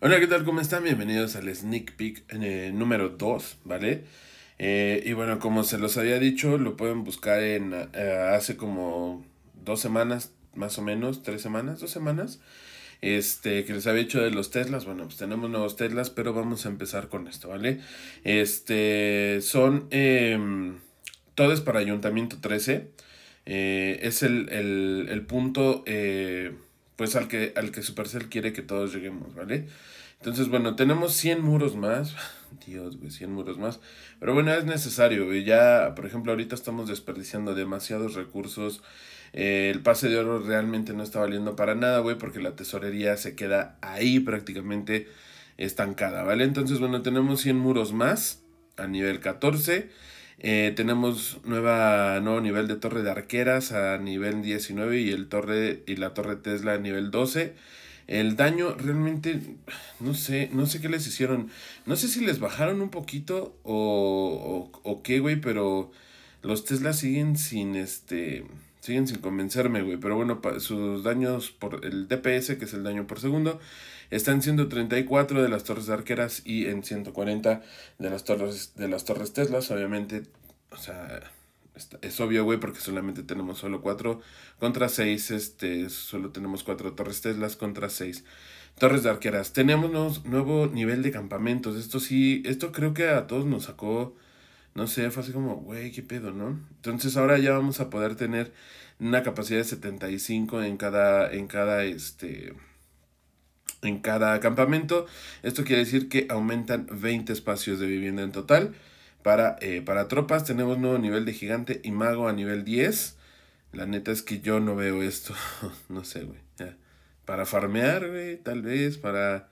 Hola, ¿qué tal? ¿Cómo están? Bienvenidos al sneak peek número 2, ¿vale? Eh, y bueno, como se los había dicho, lo pueden buscar en eh, hace como dos semanas, más o menos, tres semanas, dos semanas, este, que les había hecho de los Teslas. Bueno, pues tenemos nuevos Teslas, pero vamos a empezar con esto, ¿vale? Este, son, em, todo es para Ayuntamiento 13, eh, es el, el, el punto pues al que, al que Supercell quiere que todos lleguemos, ¿vale? Entonces, bueno, tenemos 100 muros más. Dios, güey, 100 muros más. Pero bueno, es necesario, güey. Ya, por ejemplo, ahorita estamos desperdiciando demasiados recursos. Eh, el pase de oro realmente no está valiendo para nada, güey, porque la tesorería se queda ahí prácticamente estancada, ¿vale? Entonces, bueno, tenemos 100 muros más a nivel 14. Eh, tenemos nueva, nuevo nivel de torre de arqueras a nivel 19 y, el torre, y la torre Tesla a nivel 12. El daño realmente, no sé, no sé qué les hicieron. No sé si les bajaron un poquito o, o, o qué, güey, pero los Tesla siguen sin este... Siguen sin convencerme, güey. Pero bueno, sus daños por el DPS, que es el daño por segundo, están en 134 de las torres de arqueras y en 140 de las torres, de las torres Teslas. Obviamente, o sea, es obvio, güey, porque solamente tenemos solo 4 contra 6. Este, solo tenemos 4 torres Teslas contra 6 torres de arqueras. Tenemos nuevo nivel de campamentos. Esto sí, esto creo que a todos nos sacó no sé, fue así como, güey, qué pedo, ¿no? Entonces ahora ya vamos a poder tener una capacidad de 75 en cada, en cada, este, en cada campamento. Esto quiere decir que aumentan 20 espacios de vivienda en total. Para, eh, para tropas tenemos nuevo nivel de gigante y mago a nivel 10. La neta es que yo no veo esto. no sé, güey. Para farmear, güey, tal vez, para...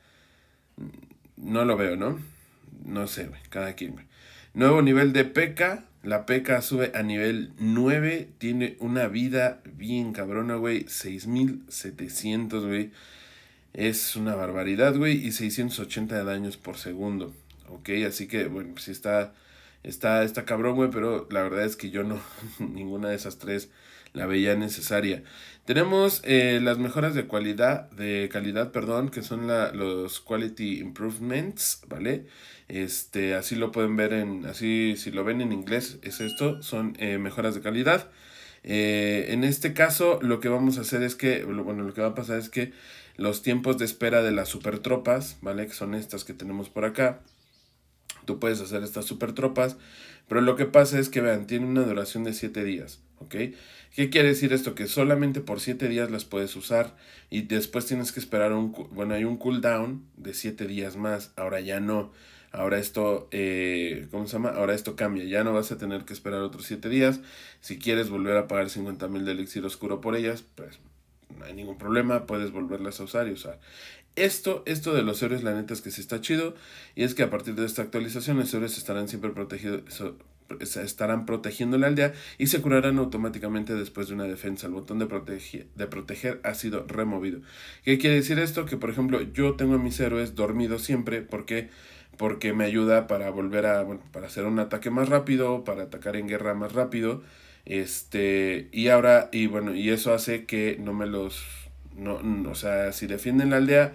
No lo veo, ¿no? no sé, cada quien, Nuevo nivel de peca. La peca sube a nivel 9. Tiene una vida bien cabrona, güey. 6700, güey. Es una barbaridad, güey. Y 680 de daños por segundo. Ok, así que, bueno, pues sí está, está, está cabrón, güey. Pero la verdad es que yo no, ninguna de esas tres la veía necesaria. Tenemos eh, las mejoras de calidad, de calidad, perdón, que son los quality improvements, ¿vale? Este, así lo pueden ver en, así si lo ven en inglés es esto, son eh, mejoras de calidad. Eh, en este caso lo que vamos a hacer es que, bueno, lo que va a pasar es que los tiempos de espera de las supertropas, ¿vale? Que son estas que tenemos por acá. Tú puedes hacer estas supertropas, pero lo que pasa es que, vean, tiene una duración de 7 días. ¿Qué quiere decir esto? Que solamente por 7 días las puedes usar y después tienes que esperar un, bueno, hay un cooldown de 7 días más, ahora ya no. Ahora esto, eh, ¿cómo se llama? Ahora esto cambia, ya no vas a tener que esperar otros 7 días. Si quieres volver a pagar 50 mil de elixir oscuro por ellas, pues no hay ningún problema, puedes volverlas a usar y usar. Esto, esto de los héroes, la neta es que sí está chido. Y es que a partir de esta actualización, los héroes estarán siempre protegidos, estarán protegiendo la aldea y se curarán automáticamente después de una defensa. El botón de, de proteger ha sido removido. ¿Qué quiere decir esto? Que por ejemplo yo tengo a mis héroes dormidos siempre porque porque me ayuda para volver a para hacer un ataque más rápido, para atacar en guerra más rápido. Este, y ahora y bueno, y eso hace que no me los no o sea, si defienden la aldea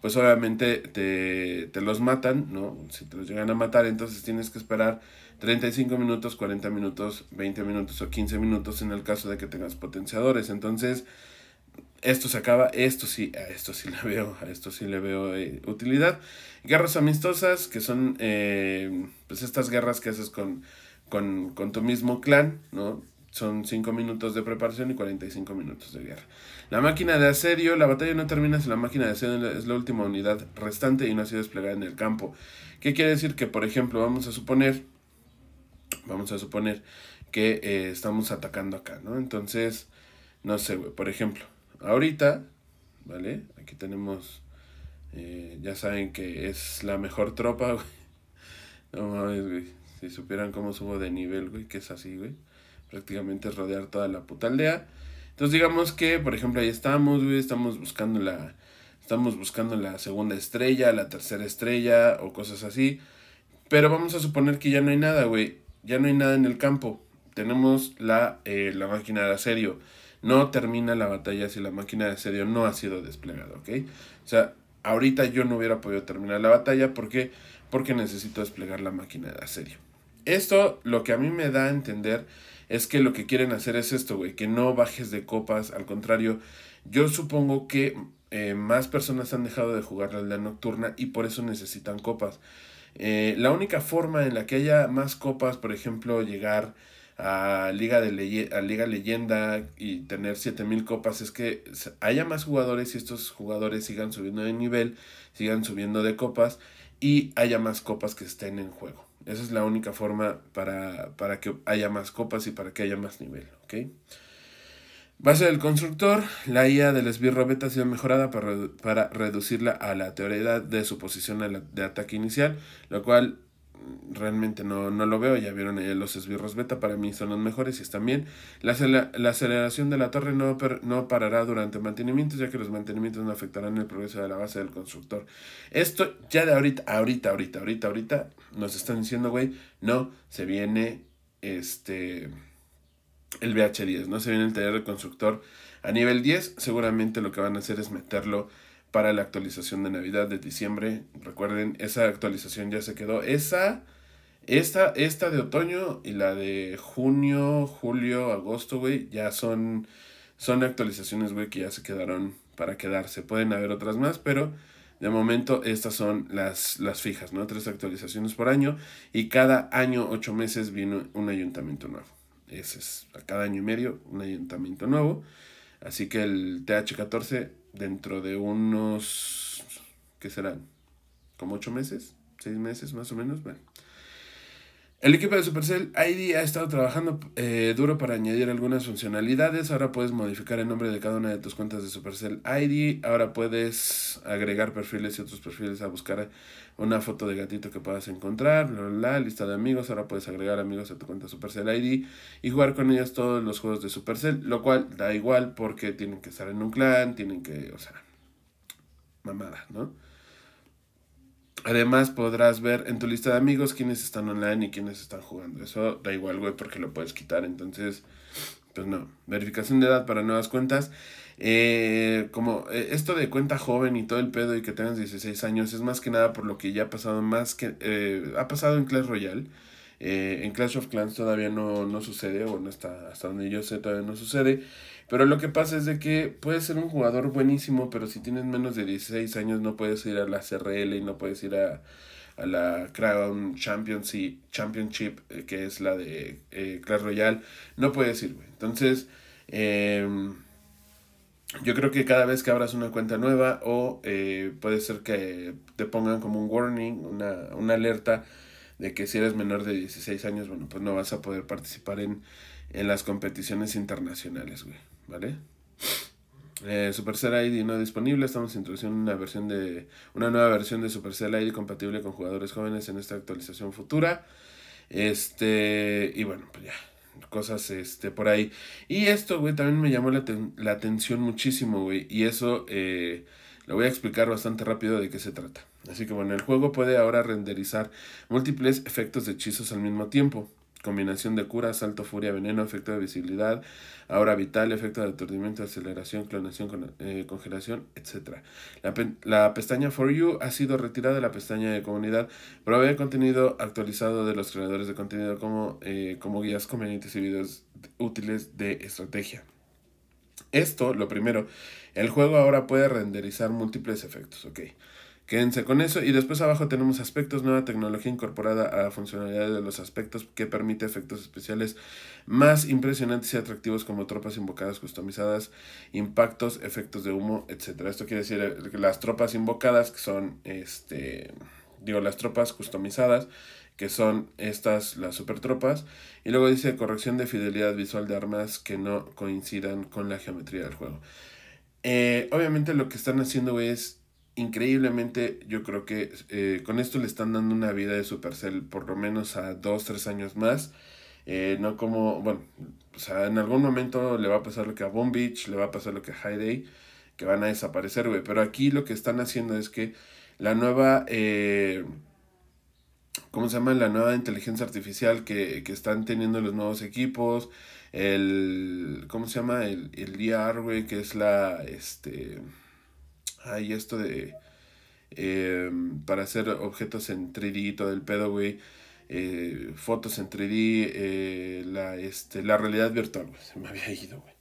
pues obviamente te, te, los matan, ¿no? Si te los llegan a matar, entonces tienes que esperar 35 minutos, 40 minutos, 20 minutos o 15 minutos en el caso de que tengas potenciadores. Entonces, esto se acaba, esto sí, a esto sí le veo, a esto sí le veo eh, utilidad. Guerras amistosas, que son eh, pues estas guerras que haces con, con, con tu mismo clan, ¿no? son 5 minutos de preparación y 45 minutos de guerra. La máquina de asedio, la batalla no termina si la máquina de asedio es la última unidad restante y no ha sido desplegada en el campo. ¿Qué quiere decir? Que por ejemplo, vamos a suponer, vamos a suponer que eh, estamos atacando acá, ¿no? Entonces, no sé, güey. por ejemplo, ahorita, ¿vale? Aquí tenemos, eh, ya saben que es la mejor tropa, güey. No mames, güey. Si supieran cómo subo de nivel, güey, que es así, güey prácticamente es rodear toda la puta aldea. Entonces digamos que, por ejemplo, ahí estamos, güey, estamos buscando la estamos buscando la segunda estrella, la tercera estrella o cosas así. Pero vamos a suponer que ya no hay nada, güey. Ya no hay nada en el campo. Tenemos la, eh, la máquina de asedio. No termina la batalla si la máquina de asedio no ha sido desplegada, ¿ok? O sea, ahorita yo no hubiera podido terminar la batalla. ¿Por qué? Porque necesito desplegar la máquina de asedio. Esto lo que a mí me da a entender es que lo que quieren hacer es esto, güey, que no bajes de copas, al contrario, yo supongo que eh, más personas han dejado de jugar la aldea nocturna y por eso necesitan copas. Eh, la única forma en la que haya más copas, por ejemplo, llegar a Liga, de a Liga Leyenda y tener 7000 copas es que haya más jugadores y estos jugadores sigan subiendo de nivel, sigan subiendo de copas y haya más copas que estén en juego. Esa es la única forma para, que haya más copas y para que haya más nivel, ¿ok? Base del constructor, la IA del esbirro beta ha sido mejorada para, para reducirla a la teoría de su posición de ataque inicial, lo cual realmente no, no, lo veo. Ya vieron eh, los esbirros beta, para mí son los mejores y están bien. La, aceleración de la torre no, parará durante mantenimiento, ya que los mantenimientos no afectarán el progreso de la base del constructor. Esto ya de ahorita, ahorita, ahorita, ahorita, ahorita, nos están diciendo, güey, no, se viene este el bh 10 no se viene el taller del constructor a nivel 10. Seguramente lo que van a hacer es meterlo para la actualización de Navidad de diciembre. Recuerden, esa actualización ya se quedó. Esa, esta, esta de otoño y la de junio, julio, agosto, güey, ya son, son actualizaciones, güey, que ya se quedaron para quedarse. Pueden haber otras más, pero de momento estas son las, las fijas, ¿no? Tres actualizaciones por año y cada año, ocho meses, viene un ayuntamiento nuevo. Ese es, a cada año y medio, un ayuntamiento nuevo. Así que el TH14 dentro de unos, ¿qué serán? ¿Como ocho meses? ¿Seis meses más o menos? Bueno, el equipo de Supercell ID ha estado trabajando eh, duro para añadir algunas funcionalidades. Ahora puedes modificar el nombre de cada una de tus cuentas de Supercell ID. Ahora puedes agregar perfiles y otros perfiles a buscar una foto de gatito que puedas encontrar. la lista de amigos. Ahora puedes agregar amigos a tu cuenta Supercell ID y jugar con ellas todos los juegos de Supercell. Lo cual da igual porque tienen que estar en un clan, tienen que, o sea, mamada, ¿no? Además podrás ver en tu lista de amigos quiénes están online y quiénes están jugando. Eso da igual, güey, porque lo puedes quitar. Entonces, pues no. Verificación de edad para nuevas cuentas. Eh, como eh, esto de cuenta joven y todo el pedo y que tengas 16 años es más que nada por lo que ya ha pasado más que... Eh, ha pasado en Clash Royale. en Clash of Clans todavía no, no sucede, o no está, hasta donde yo sé todavía no sucede. Pero lo que pasa es de que puedes ser un jugador buenísimo, pero si tienes menos de 16 años no puedes ir a la CRL y no puedes ir a, la Crown Champions Championship, eh, que es la de eh, Clash Royale, no puedes ir, güey. Entonces, em, yo creo que cada vez que abras una cuenta nueva o eh, puede ser que te pongan como un warning, una, una alerta de que si eres menor de 16 años, bueno, pues no vas a poder participar en, en las competiciones internacionales, güey. ¿vale? Eh, Supercell ID no disponible. Estamos introduciendo una versión de una nueva versión de Supercell ID compatible con jugadores jóvenes en esta actualización futura. Este y bueno, pues ya cosas este por ahí. Y esto, güey, también me llamó la, atención muchísimo, güey, y eso eh, lo voy a explicar bastante rápido de qué se trata. Así que bueno, el juego puede ahora renderizar múltiples efectos de hechizos al mismo tiempo combinación de cura, salto, furia, veneno, efecto de visibilidad, ahora vital, efecto de aturdimiento, aceleración, clonación, con, eh, congelación, etc. La, pestaña For You ha sido retirada de la pestaña de comunidad. pero había contenido actualizado de los creadores de contenido como, eh, como guías convenientes y videos útiles de estrategia. Esto, lo primero, el juego ahora puede renderizar múltiples efectos, ok. Quédense con eso y después abajo tenemos aspectos, nueva tecnología incorporada a la funcionalidad de los aspectos que permite efectos especiales más impresionantes y atractivos como tropas invocadas customizadas, impactos, efectos de humo, etc. Esto quiere decir eh, que las tropas invocadas que son, este, digo, las tropas customizadas que son estas las super tropas y luego dice corrección de fidelidad visual de armas que no coincidan con la geometría del juego. Eh, obviamente lo que están haciendo es increíblemente yo creo que eh, con esto le están dando una vida de Supercell por lo menos a 2, 3 años más. Eh, no como, bueno, o sea, en algún momento le va a pasar lo que a Bomb Beach, le va a pasar lo que a High Day, que van a desaparecer, güey. Pero aquí lo que están haciendo es que la nueva, eh, ¿cómo se llama? La nueva inteligencia artificial que, están teniendo los nuevos equipos, el, ¿cómo se llama? El, el güey, que es la, este ahí esto de... Em, para hacer objetos en 3D todo el pedo, güey. Eh, fotos en 3D, eh, este, la, realidad virtual, Se me había ido, güey.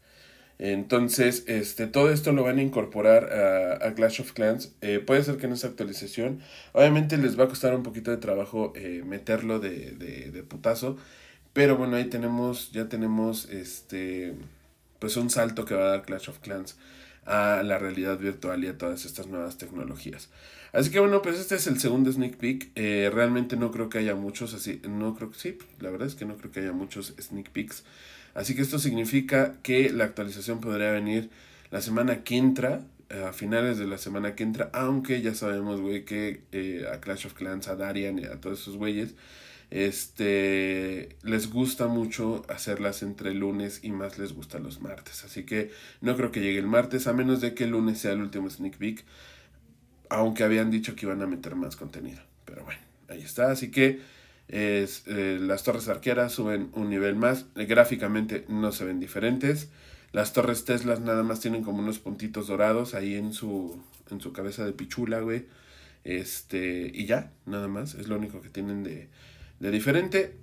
Entonces, este, todo esto lo van a incorporar a, Clash of Clans. Eh, puede ser que en esa actualización, obviamente les va a costar un poquito de trabajo meterlo de, putazo. Pero bueno, ahí tenemos, ya tenemos este, pues un salto que va a dar Clash of Clans a la realidad virtual y a todas estas nuevas tecnologías. Así que bueno, pues este es el segundo sneak peek. Eh, realmente no creo que haya muchos así. No creo que sí, la verdad es que no creo que haya muchos sneak peeks. Así que esto significa que la actualización podría venir la semana que entra, eh, a finales de la semana que entra, aunque ya sabemos, güey, que eh, a Clash of Clans, a Darian y a todos esos güeyes este, les gusta mucho hacerlas entre lunes y más les gusta los martes. Así que no creo que llegue el martes, a menos de que el lunes sea el último sneak peek. Aunque habían dicho que iban a meter más contenido. Pero bueno, ahí está. Así que es, eh, las torres arqueras suben un nivel más. gráficamente no se ven diferentes. Las torres Teslas nada más tienen como unos puntitos dorados ahí en su, en su cabeza de pichula, güey. Este, y ya, nada más. Es lo único que tienen de, de diferente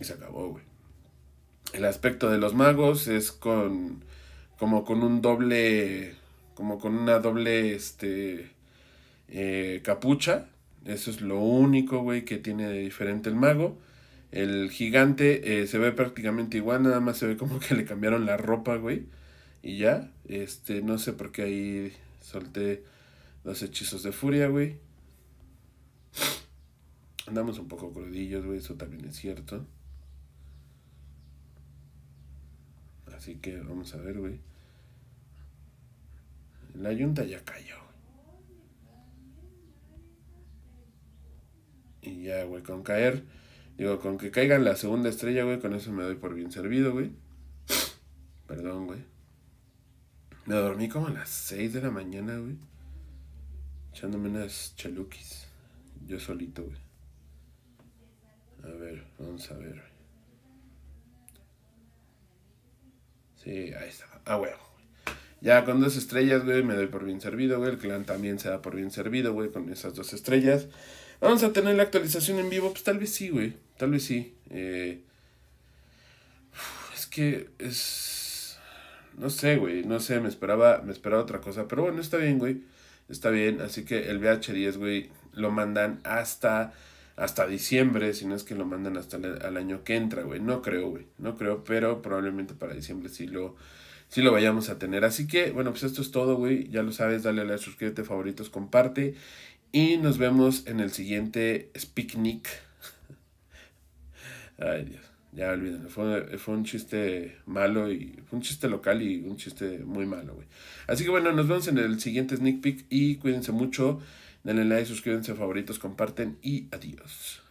y se acabó, güey. El aspecto de los magos es con como con un doble como con una doble este eh, capucha. Eso es lo único, güey, que tiene de diferente el mago. El gigante eh, se ve prácticamente igual, nada más se ve como que le cambiaron la ropa, güey. Y ya, este, no sé por qué ahí solté los hechizos de furia, güey. Andamos un poco crudillos, güey, eso también es cierto. Así que vamos a ver, güey. La yunta ya cayó. Y ya, güey, con caer. Digo, con que caigan la segunda estrella, güey, con eso me doy por bien servido, güey. Perdón, güey. Me dormí como a las 6 de la mañana, güey. Echándome unas chaluquis. Yo solito, güey. A ver, vamos a ver. Sí, ahí está. Ah, bueno Ya con dos estrellas, güey, me doy por bien servido, güey. El clan también se da por bien servido, güey, con esas dos estrellas. Vamos a tener la actualización en vivo. Pues tal vez sí, güey. Tal vez sí. Eh, es que es... No sé, güey. No sé, me esperaba, me esperaba otra cosa. Pero bueno, está bien, güey. Está bien. Así que el VH10, güey, lo mandan hasta hasta diciembre, si no es que lo mandan hasta el, año que entra, güey. No creo, güey. No creo, pero probablemente para diciembre sí lo, sí lo vayamos a tener. Así que, bueno, pues esto es todo, güey. Ya lo sabes, dale a like, suscríbete, favoritos, comparte. Y nos vemos en el siguiente picnic. Ay, Dios. Ya olviden, fue, un chiste malo y un chiste local y un chiste muy malo, güey. Así que bueno, nos vemos en el siguiente sneak peek y cuídense mucho. Denle like, suscríbanse, favoritos, comparten y adiós.